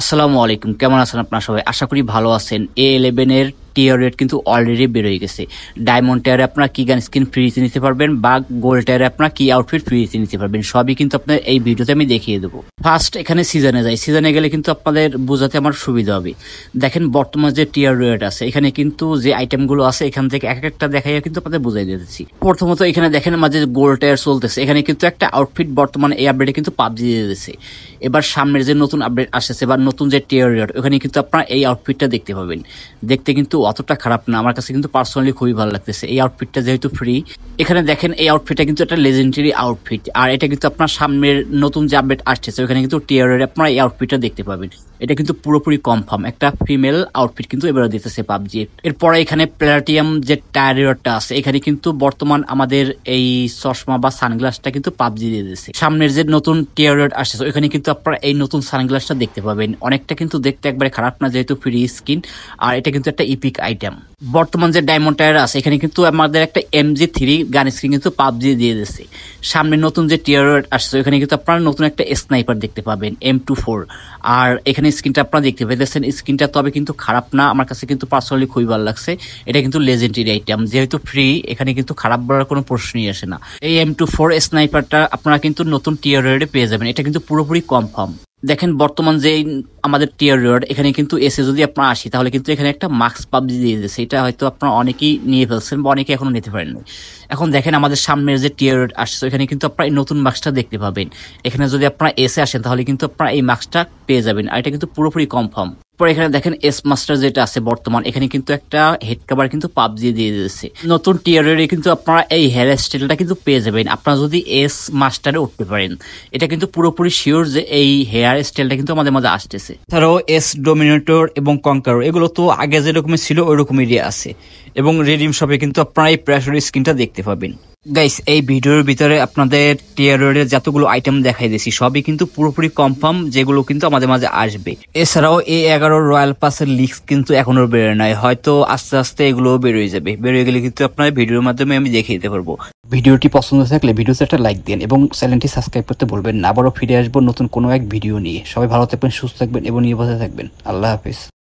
আসসালামু আলাইকুম কেমন আছেন আপনার সবাই আশা করি ভালো আছেন এ ইলেভেনের টিয়ার রেট কিন্তু অলরেডি বেরোয় গেছে ডায়মন্ড টিয়ারে আপনারা কি গান স্কিন ফ্রিতে নিতে পারবেন বা গোল্ড টিয়ারে আপনারা কি আউটফিট ফ্রিতে নিতে পারবেন সবই কিন্তু আপনার এই ভিডিওতে আমি দেখিয়ে দেবো ফার্স্ট এখানে সিজনে যাই সিজনে গেলে কিন্তু আপনাদের বোঝাতে আমার সুবিধা হবে দেখেন বর্তমান যে টিয়ার রেট আছে এখানে কিন্তু যে আইটেমগুলো আছে এখান থেকে এক একটা দেখাইয়া কিন্তু আপনাদের বুঝাই দিতেছি প্রথমত এখানে দেখেন মাঝে গোল্ড টিয়ার চলতেছে এখানে কিন্তু একটা আউটফিট বর্তমানে এই আপডেটে কিন্তু পাবজি দিয়ে দিয়েছে এবার সামনের যে নতুন আপডেট আসেছে বা নতুন যে টিয়ার রেট ওখানে কিন্তু আপনারা এই আউটফিটটা দেখতে পাবেন দেখতে কিন্তু অতটা খারাপ না আমার কাছে কিন্তু পার্সোনালি খুবই ভালো লাগতেছে এই আউটফিটটা যেহেতু ফ্রি এখানে দেখেন এই আউটফিটটা কিন্তু একটা লেজেন্ডারি আউটফিট আর এটা কিন্তু আপনার সামনের নতুন যে আপডেট আসছে ওখানে কিন্তু টিয়ারের আপনার এই আউটফিটটা দেখতে পাবেন এটা কিন্তু পুরোপুরি কনফার্ম একটা ফিমেল আউটফিট কিন্তু এবারে দিতেছে পাবজি এরপরে এখানে প্লাটিয়াম যে টায়ারটা আছে এখানে কিন্তু বর্তমান আমাদের এই চশমা বা সানগ্লাসটা কিন্তু পাবজি দিয়ে দিয়েছে সামনের যে নতুন টিয়ারেট আসছে ওখানে কিন্তু আপনারা এই নতুন সানগ্লাসটা দেখতে পাবেন অনেকটা কিন্তু দেখতে একবারে খারাপ না যেহেতু ফ্রি স্কিন আর এটা কিন্তু একটা ইপিক আইটেম বর্তমান যে ডায়মন্ড টায়ার আছে এখানে কিন্তু আমাদের একটা M G three gun screen কিন্তু পাবজি দিয়ে দিচ্ছে সামনে নতুন যে টিয়ার আসছে এখানে কিন্তু আপনারা নতুন একটা স্নাইপার দেখতে পাবেন এম টু ফোর আর এখানে স্ক্রিনটা আপনারা দেখতে পেতেছেন স্ক্রিনটা তবে কিন্তু খারাপ না আমার কাছে কিন্তু পার্সোনালি খুবই ভালো লাগছে এটা কিন্তু লেজেন্ডারি আইটেম যেহেতু ফ্রি এখানে কিন্তু খারাপ বলার কোনো প্রশ্নই আসে না এই এম টু ফোর স্নাইপারটা আপনারা কিন্তু নতুন টিয়ার পেয়ে যাবেন এটা কিন্তু পুরোপুরি কনফার্ম দেখেন বর্তমান যে আমাদের টিয়ার রেড এখানে কিন্তু এসে যদি আপনার আসি তাহলে কিন্তু এখানে একটা মাস্ক পাবজি দিয়ে দিয়েছে এটা হয়তো আপনার অনেকেই নিয়ে ফেলছেন বা অনেকে এখনো নিতে পারেন এখন দেখেন আমাদের সামনের যে টিয়ার রোড আসছে এখানে কিন্তু আপনার এই নতুন মাস্কটা দেখতে পাবেন এখানে যদি আপনারা এসে আসেন তাহলে কিন্তু আপনারা এই মাস্কটা পেয়ে যাবেন আর এটা কিন্তু পুরোপুরি কনফার্ম পরে এখানে দেখেন এস মাস্টার যেটা আছে বর্তমান এখানে কিন্তু একটা হেড কাভার কিন্তু পাবজি দিয়ে দিয়েছে নতুন টিয়ারে কিন্তু আপনারা এই হেয়ার স্টাইলটা কিন্তু পেয়ে যাবেন আপনারা যদি এস মাস্টারে উঠতে পারেন এটা কিন্তু পুরোপুরি শিওর যে এই হেয়ার স্টাইলটা কিন্তু আমাদের মাঝে আসতেছে তারও এস ডোমিনেটর এবং কঙ্কারো এগুলো তো আগে যেরকমই ছিল ওই রকমেরই আছে এবং রেডিম শপে কিন্তু আপনারা এই প্রেশার স্কিনটা দেখতে পাবেন গাইস এই ভিডিওর ভিতরে আপনাদের টিয়ারয়েডের যতগুলো আইটেম দেখাই দিয়েছি সবই কিন্তু পুরোপুরি কনফার্ম যেগুলো কিন্তু আমাদের মাঝে আসবে এছাড়াও এই এগারো রয়্যাল পাসের লিক্স কিন্তু এখনো বেরোয় নাই হয়তো আস্তে আস্তে এগুলো বেরোয় যাবে বেরোয় গেলে কিন্তু আপনার ভিডিওর মাধ্যমে আমি দেখে দিতে পারবো ভিডিওটি পছন্দ থাকলে ভিডিওতে একটা লাইক দিন এবং চ্যানেলটি সাবস্ক্রাইব করতে বলবেন না আবারও ফিরে আসবো নতুন কোনো এক ভিডিও নিয়ে সবাই ভালো থাকবেন সুস্থ থাকবেন এবং নিরাপদে থাকবেন আল্লাহ হাফিজ